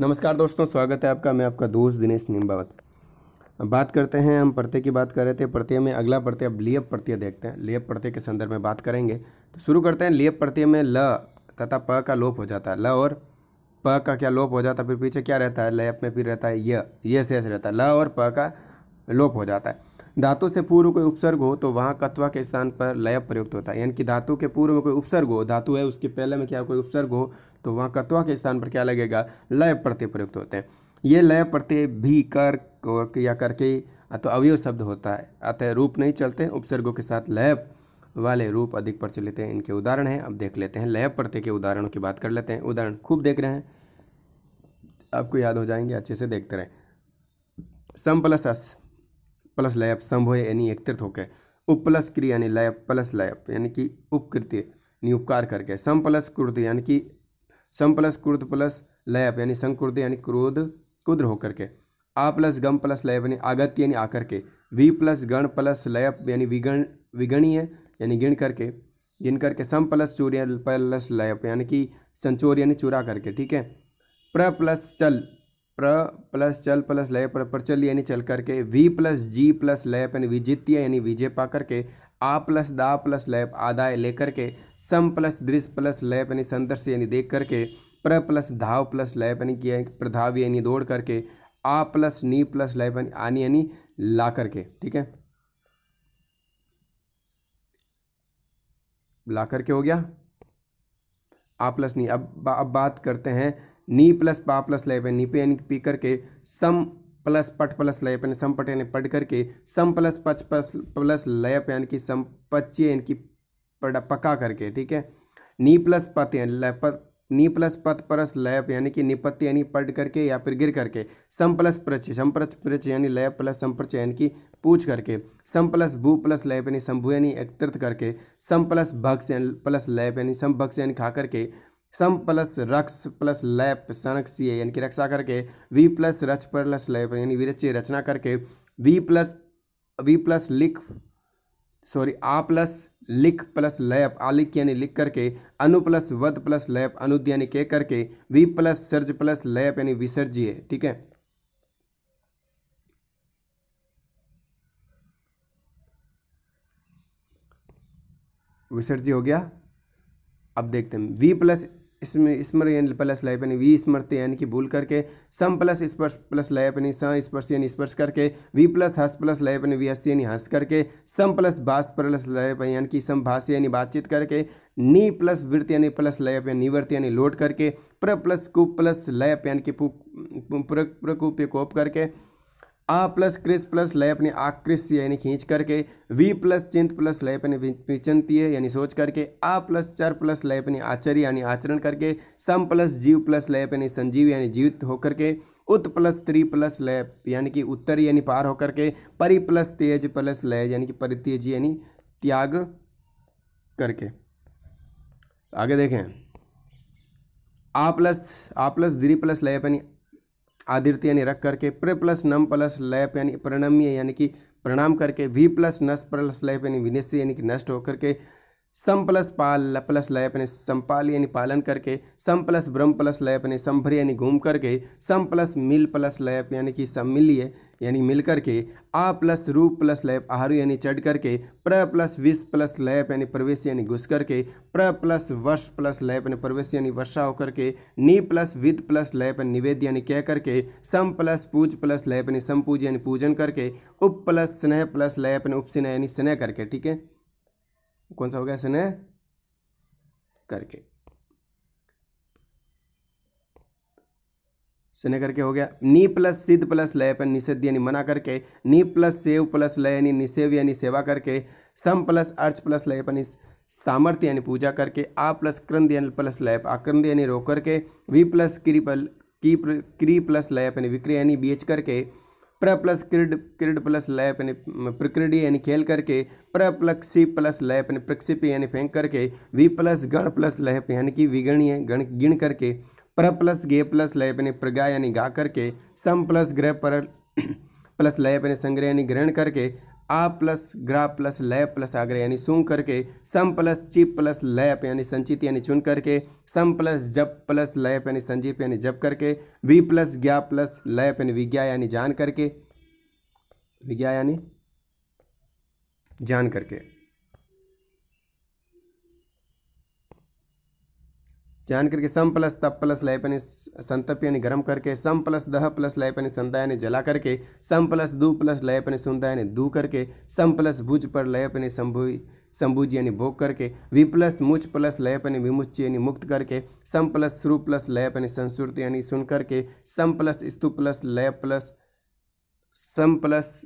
नमस्कार दोस्तों स्वागत है आपका मैं आपका दोस्त दिनेश निम्बावत बात करते हैं हम प्रत्यय की बात कर रहे थे प्रत्यय में अगला प्रत्यय अब लियप प्रत्यय देखते हैं लियप प्रत्यय के संदर्भ में बात करेंगे तो शुरू करते हैं लियप प्रत्यय में ल तथा प का लोप हो जाता है ल और प का क्या लोप हो जाता है फिर पीछे क्या रहता है लयप में फिर रहता है य ये शेष रहता है ल और प का लोप हो जाता है धातु से पूर्व कोई उपसर्ग हो तो वहाँ कत्वा के स्थान पर लय प्रयुक्त होता है यानी कि धातु के पूर्व में कोई उपसर्ग हो धातु है उसके पहले में क्या कोई उपसर्ग हो तो वहाँ कत्वा के स्थान पर क्या लगेगा लय प्रत्यय प्रयुक्त होते हैं ये लय प्रत्यय भी कर या करके तो अवयव शब्द होता है अतः रूप नहीं चलते उपसर्गों के साथ लय वाले रूप अधिक प्रचलित हैं इनके उदाहरण हैं अब देख लेते हैं लय प्रत्यय के उदाहरणों की बात कर लेते हैं उदाहरण खूब देख रहे हैं आपको याद हो जाएंगे अच्छे से देखते रहें सम प्लस अस प्लस लयप संभव यानी एकत्रित होकर उप प्लस क्रिया यानी लयप प्लस लयप यानी कि उपकृत्य यानी उपकार करके सम प्लस कृत्य यानी कि सम प्लस कुर्द प्लस लयप यानी संक्रुद्ध यानी क्रोध कुद्र होकर के आ प्लस गम प्लस लयप यानी आगत्य यानी आकर के वी प्लस गण प्लस लयप यानी विगण विगणीय यानी गिण करके गिन करके सम प्लस चूर प्लस लयप यानी कि संचोर यानी चुरा करके ठीक है प्र प्लस चल प्र प्लस चल प्लस लय पर प्रचल यानी चल करके वी प्लस जी प्लस लय यानी विजित्य यानी विजय पा करके आ प्लस दा प्लस लैप आदाय लेकर के सम प्लस दृश्य प्लस लैप यानी संदर्श यानी देख करके प्र प्लस धाव प्लस लैप यानी किया प्रधाव यानी दौड़ करके आ प्लस नी प्लस लैप यानी आनी यानी ला करके ठीक है ला करके हो गया आ प्लस नी अब अब बात करते हैं नी प्लस पा प्लस लैप यानी नी पे यानी पी करके सम प्लस पट प्लस लयप यानी पट यानी पट करके सम प्लस पच प्लस प्लस लयप यानी कि सम पच्चे यानी कि पका करके ठीक है नी प्लस पत यानी पत नी प्लस पत परस लयप यानी कि निपत्य यानी पट करके या फिर गिर करके सम प्लस प्रच सम प्रच यानी लय प्लस संप्रच यानी कि पूछ करके सम प्लस भू प्लस लयप यानी संभु यानी एकत्रित करके सम प्लस भक्स प्लस लयप यानी भक्स यानी खा करके सम प्लस रक्स प्लस लैप सी यानी कि रक्षा करके वी प्लस रच प्लस लैप यानी विरच्य रचना करके वी प्लस वी प्लस लिख सॉरी आ प्लस लिख प्लस लैप आलिख यानी लिख करके अनु प्लस वध प्लस लैप अनुद यानी के करके वी प्लस सर्ज प्लस लैप यानी विसर्जिए ठीक है विसर्जी हो गया अब देखते हैं वी प्लस इसमें स्मर यानी प्लस लय यानी वी स्मरते यानी कि भूल करके सम प्लस स्पर्श प्लस लय यानी स्पर्श यानी स्पर्श करके वी प्लस हस प्लस लय यानी वी हस्त यानी हंस करके सम प्लस भाष प्लस लय यानी कि समभाष यानी बातचीत करके नी प्लस वृत्त यानी प्लस लय यानी निवृत्त यानी लोड करके प्र प्लस कुप प्लस लयप यानी कि प्रकूप्य कोप करके आ प्लस क्रिस प्लस लय अपने आकृष्य यानी खींच करके वी प्लस चिंत प्लस लय अपने विचिंतीय यानी सोच करके आ प्लस चर प्लस लय अपने आचर्य यानी आचरण करके सम प्लस जीव प्लस लय अपने संजीव यानी जीवित होकर के उत प्लस त्री प्लस लय यानी कि उत्तर यानी पार होकर के परि प्लस तेज प्लस लय यानी कि परितेज यानी त्याग करके आगे देखें आ प्लस आ प्लस द्री प्लस लय अपनी आदित्य यानी रख करके प्र प्लस नम प्लस लैप यानी प्रणम्य यानी कि प्रणाम करके वी प्लस नस प्लस लैप यानी विनेश यानी कि नष्ट होकर के सम प्लस पाल प्लस लय अपने संपाल यानी पालन करके सम प्लस ब्रह्म प्लस लय अपने संभर यानी घूम करके सम प्लस मिल प्लस लय यानी कि सम मिलिए यानी मिलकर के आ प्लस रू प्लस लैप आहारू यानी चढ़ करके प्र प्लस विष प्लस लैप यानी प्रवेश यानी घुस करके प्र प्लस वर्ष प्लस लैप यानी प्रवेश यानी वर्षा होकर के नी प्लस विद प्लस लैप यानी निवेद यानी कह करके सम प्लस पूज प्लस लैप यानी समपूज यानी पूजन करके उप प्लस स्नेह प्लस लैप यानी उपस्नेह यानी स्नेह करके ठीक है कौन सा हो गया स्नेह करके सुने करके हो गया नी प्लस सिद्ध प्लस लय पर निषेध यानी मना करके नी प्लस सेव प्लस लय यानी निषेव यानी सेवा करके सम प्लस अर्च प्लस लय पर सामर्थ्य यानी पूजा करके आ प्लस क्रंद यानी प्लस लय आक्रंद यानी रोक करके वी प्लस क्री पल की क्री प्लस लय यानी विक्री यानी बेच करके प्र प्लस क्रिड क्रिड प्लस लय यानी प्रक्रीडी यानी खेल करके प्र प्लस सी प्लस लय यानी प्रक्षिप यानी फेंक करके वी प्लस गण प्लस लय यानी कि विगणीय गण गिण करके पर प्लस गे प्लस लय यानी प्रगा यानी गा करके सम प्लस ग्रह पर प्लस लय यानी संग्रह यानी ग्रहण करके आ प्लस ग्रा प्लस लय प्लस आग्रह यानी सुन करके सम प्लस चिप प्लस लय यानी संचित यानी चुन करके सम प्लस जप प्लस लय यानी संजीप यानी जप करके वी प्लस ज्ञा प्लस लय यानी विज्ञा यानी जान करके विज्ञा यानी जान करके जान करके सम प्लस तप प्लस लय यानी संतप यानी गर्म करके सम प्लस दह प्लस लय यानी संदा यानी जला करके सम प्लस दू प्लस लय यानी सुंदा यानी दू करके सम प्लस भुज पर लय यानी संभुई संभुज यानी भोग करके वी प्लस मुच प्लस लय यानी विमुच यानी मुक्त करके सम प्लस श्रु प्लस लय यानी संस्कृत यानी सुन करके सम प्लस स्तु प्लस लय प्लस सम प्लस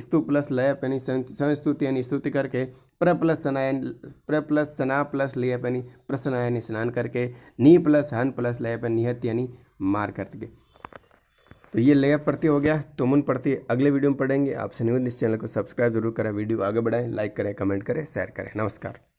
स्तु प्लस लय यानी संस्तुति यानी स्तुति करके प्र प्लस सनायन प्र प्लस सना प्लस लय यानी प्रसनायन स्नान करके नी प्लस हन प्लस लय यानी निहत यानी मार करके तो ये लय प्रति हो गया तो मुन प्रति अगले वीडियो में पढ़ेंगे आपसे निवेदन इस चैनल को सब्सक्राइब जरूर करें वीडियो आगे बढ़ाएं लाइक करें कमेंट करें शेयर करें नमस्कार